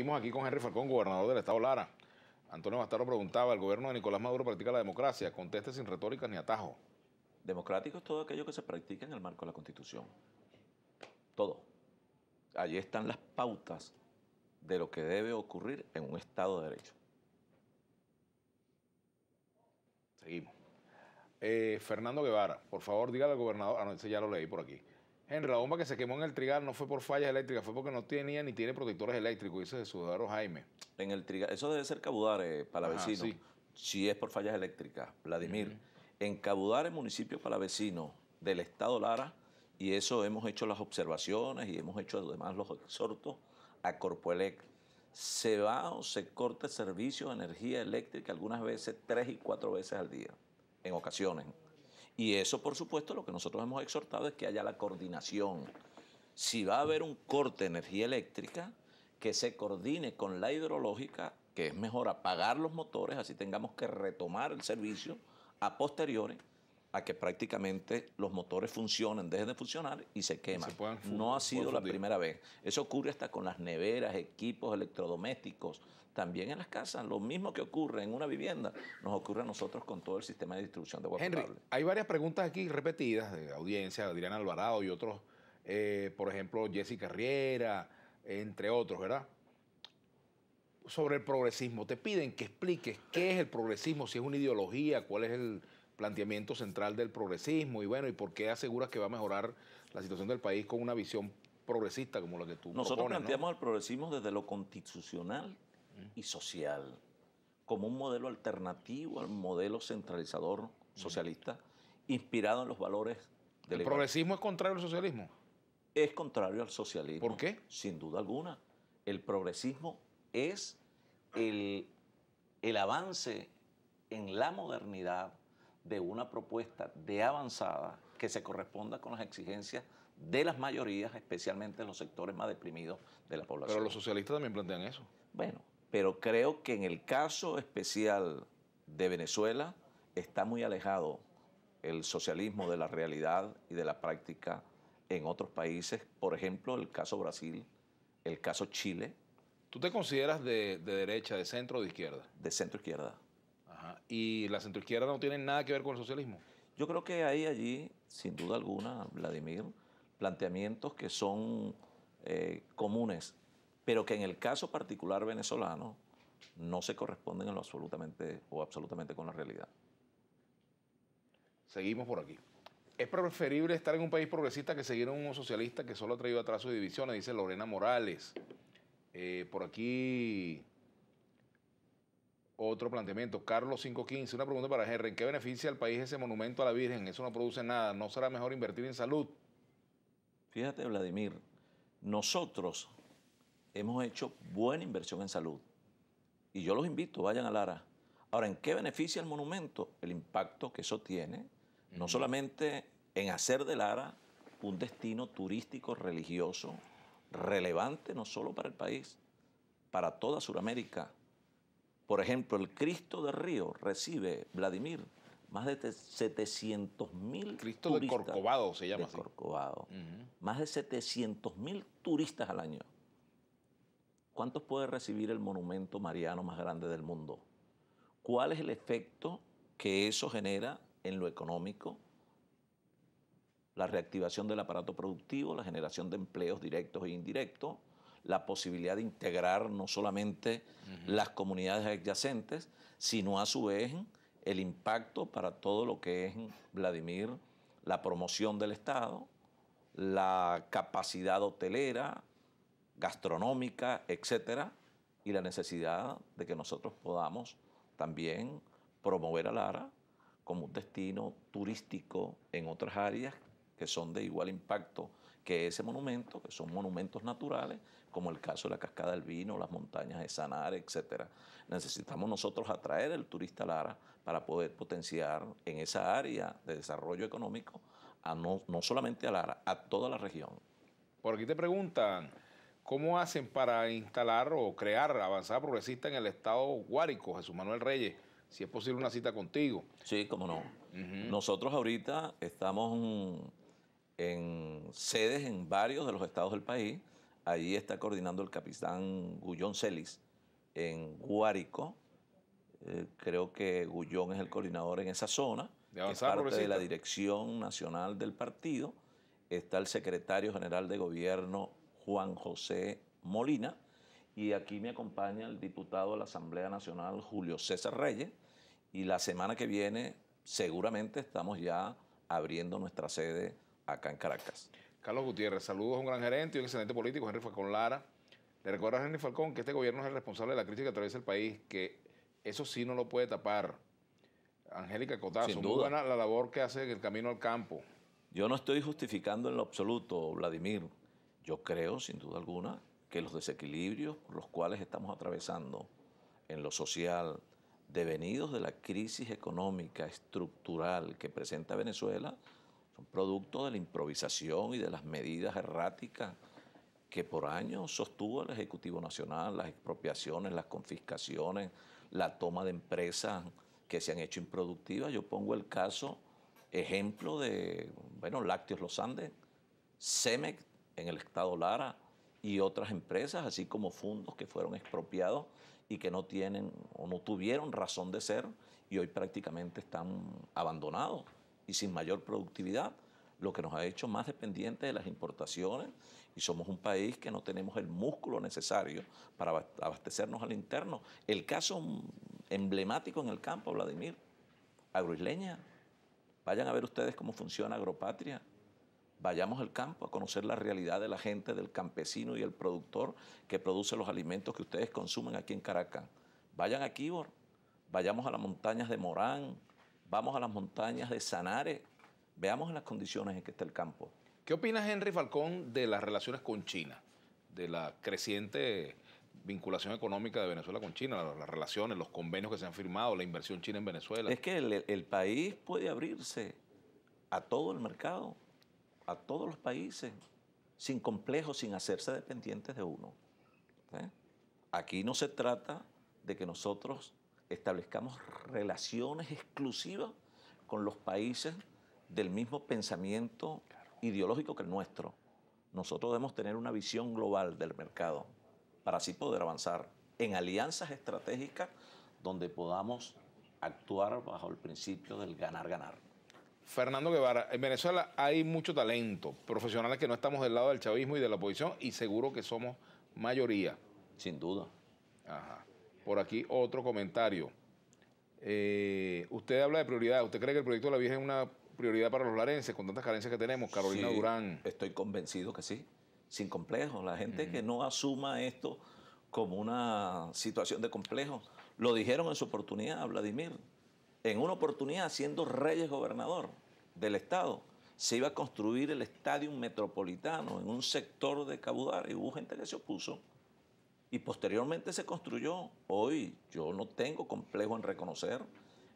Seguimos aquí con Henry Falcón, gobernador del Estado Lara. Antonio Bastaro preguntaba, ¿el gobierno de Nicolás Maduro practica la democracia? Conteste sin retóricas ni atajos. Democrático es todo aquello que se practica en el marco de la Constitución. Todo. Allí están las pautas de lo que debe ocurrir en un Estado de Derecho. Seguimos. Eh, Fernando Guevara, por favor, dígale al gobernador. Ah, no, ese ya lo leí por aquí. Henry, la bomba que se quemó en el trigal no fue por fallas eléctricas, fue porque no tenía ni tiene protectores eléctricos, dice su ciudadano Jaime. En el trigal, eso debe ser Cabudar, para eh, palavecino. Si es por fallas eléctricas, Vladimir. En Cabudare, municipio palavecino del estado Lara, y eso hemos hecho las observaciones y hemos hecho además los exhortos a Corpoelec. Se va o se corta el servicio de energía eléctrica algunas veces, tres y cuatro veces al día, en ocasiones. Y eso, por supuesto, lo que nosotros hemos exhortado es que haya la coordinación. Si va a haber un corte de energía eléctrica, que se coordine con la hidrológica, que es mejor apagar los motores, así tengamos que retomar el servicio a posteriores, a que prácticamente los motores funcionen, dejen de funcionar y se queman. no ha sido la primera vez. Eso ocurre hasta con las neveras, equipos electrodomésticos, también en las casas. Lo mismo que ocurre en una vivienda, nos ocurre a nosotros con todo el sistema de distribución de agua Henry, Hay varias preguntas aquí repetidas de audiencia, Adrián Alvarado y otros, eh, por ejemplo, Jessica Riera, entre otros, ¿verdad? Sobre el progresismo. Te piden que expliques qué es el progresismo, si es una ideología, cuál es el planteamiento central del progresismo y bueno, ¿y por qué aseguras que va a mejorar la situación del país con una visión progresista como la que tú Nosotros planteamos el progresismo desde lo constitucional y social, como un modelo alternativo al modelo centralizador socialista, inspirado en los valores del... ¿El progresismo es contrario al socialismo? Es contrario al socialismo. ¿Por qué? Sin duda alguna. El progresismo es el, el avance en la modernidad de una propuesta de avanzada que se corresponda con las exigencias de las mayorías, especialmente en los sectores más deprimidos de la población. Pero los socialistas también plantean eso. Bueno, pero creo que en el caso especial de Venezuela está muy alejado el socialismo de la realidad y de la práctica en otros países, por ejemplo, el caso Brasil, el caso Chile. ¿Tú te consideras de, de derecha, de centro o de izquierda? De centro izquierda. ¿Y la centroizquierda no tiene nada que ver con el socialismo? Yo creo que hay allí, sin duda alguna, Vladimir, planteamientos que son eh, comunes, pero que en el caso particular venezolano no se corresponden absolutamente o absolutamente con la realidad. Seguimos por aquí. Es preferible estar en un país progresista que seguir en un socialista que solo ha traído atrás y divisiones, dice Lorena Morales. Eh, por aquí otro planteamiento. Carlos 515, una pregunta para Henry. ¿En qué beneficia al país ese monumento a la Virgen? Eso no produce nada. ¿No será mejor invertir en salud? Fíjate, Vladimir, nosotros hemos hecho buena inversión en salud. Y yo los invito, vayan a Lara. Ahora, ¿en qué beneficia el monumento? El impacto que eso tiene, no solamente en hacer de Lara un destino turístico religioso relevante no solo para el país, para toda Sudamérica, por ejemplo, el Cristo de Río recibe, Vladimir, más de 700 mil Cristo Corcovado se llama así. Más de 700 mil turistas al año. ¿Cuántos puede recibir el monumento mariano más grande del mundo? ¿Cuál es el efecto que eso genera en lo económico? La reactivación del aparato productivo, la generación de empleos directos e indirectos, la posibilidad de integrar no solamente las comunidades adyacentes, sino a su vez el impacto para todo lo que es Vladimir, la promoción del Estado, la capacidad hotelera, gastronómica, etcétera, y la necesidad de que nosotros podamos también promover a Lara como un destino turístico en otras áreas que son de igual impacto que ese monumento, que son monumentos naturales, como el caso de la Cascada del Vino, las montañas de Sanar, etc. Necesitamos nosotros atraer el turista Lara para poder potenciar en esa área de desarrollo económico a no, solamente a Lara, a toda la región. Por aquí te preguntan, ¿cómo hacen para instalar o crear avanzada progresista en el estado Guárico, Jesús Manuel Reyes? Si es posible una cita contigo. Sí, cómo no. Nosotros ahorita estamos en sedes en varios de los estados del país Ahí está coordinando el capitán Gullón Celis en Guárico. Eh, creo que Gullón es el coordinador en esa zona, es parte de la dirección nacional del partido. Está el secretario general de gobierno Juan José Molina y aquí me acompaña el diputado de la Asamblea Nacional Julio César Reyes y la semana que viene seguramente estamos ya abriendo nuestra sede acá en Caracas. Carlos Gutiérrez, saludos a un gran gerente y un excelente político, Henry Falcón Lara. Le recuerdo a Henry Falcón que este gobierno es el responsable de la crisis que atraviesa el país, que eso sí no lo puede tapar. Angélica Cotazo, muy buena la labor que hace en el camino al campo. Yo no estoy justificando en lo absoluto, Vladimir. Yo creo, sin duda alguna, que los desequilibrios por los cuales estamos atravesando en lo social, devenidos de la crisis económica estructural que presenta Venezuela, producto de la improvisación y de las medidas erráticas que por años sostuvo el Ejecutivo Nacional, las expropiaciones, las confiscaciones, la toma de empresas que se han hecho improductivas. Yo pongo el caso, ejemplo de, bueno, Lácteos Los Andes, CEMEC en el estado Lara y otras empresas, así como fondos que fueron expropiados y que no tienen o no tuvieron razón de ser y hoy prácticamente están abandonados y sin mayor productividad, lo que nos ha hecho más dependientes de las importaciones y somos un país que no tenemos el músculo necesario para abastecernos al interno. El caso emblemático en el campo, Vladimir, agroisleña, vayan a ver ustedes cómo funciona Agropatria, vayamos al campo a conocer la realidad de la gente, del campesino y el productor que produce los alimentos que ustedes consumen aquí en Caracas. Vayan a Quibor, vayamos a las montañas de Morán, vamos a las montañas de Sanare, veamos las condiciones en que está el campo. ¿Qué opinas, Henry Falcón, de las relaciones con China? De la creciente vinculación económica de Venezuela con China, las relaciones, los convenios que se han firmado, la inversión china en Venezuela. Es que el, país puede abrirse a todo el mercado, a todos los países, sin complejos, sin hacerse dependientes de uno. ¿eh? Aquí no se trata de que nosotros establezcamos relaciones exclusivas con los países del mismo pensamiento ideológico que el nuestro. Nosotros debemos tener una visión global del mercado para así poder avanzar en alianzas estratégicas donde podamos actuar bajo el principio del ganar-ganar. Fernando Guevara, en Venezuela hay mucho talento, profesionales que no estamos del lado del chavismo y de la oposición y seguro que somos mayoría. Sin duda. Ajá por aquí otro comentario. Eh, usted habla de prioridad. ¿Usted cree que el proyecto de la vieja es una prioridad para los larenses con tantas carencias que tenemos? Carolina Durán. Estoy convencido que sí. Sin complejos. La gente que no asuma esto como una situación de complejo. Lo dijeron en su oportunidad Vladimir. En una oportunidad, siendo Reyes gobernador del Estado, se iba a construir el estadio metropolitano en un sector de Cabudare. Y hubo gente que se opuso y posteriormente se construyó. Hoy yo no tengo complejo en reconocer,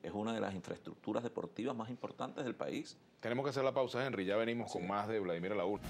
es una de las infraestructuras deportivas más importantes del país. Tenemos que hacer la pausa, Henry, ya venimos con más de Vladimir Laúl.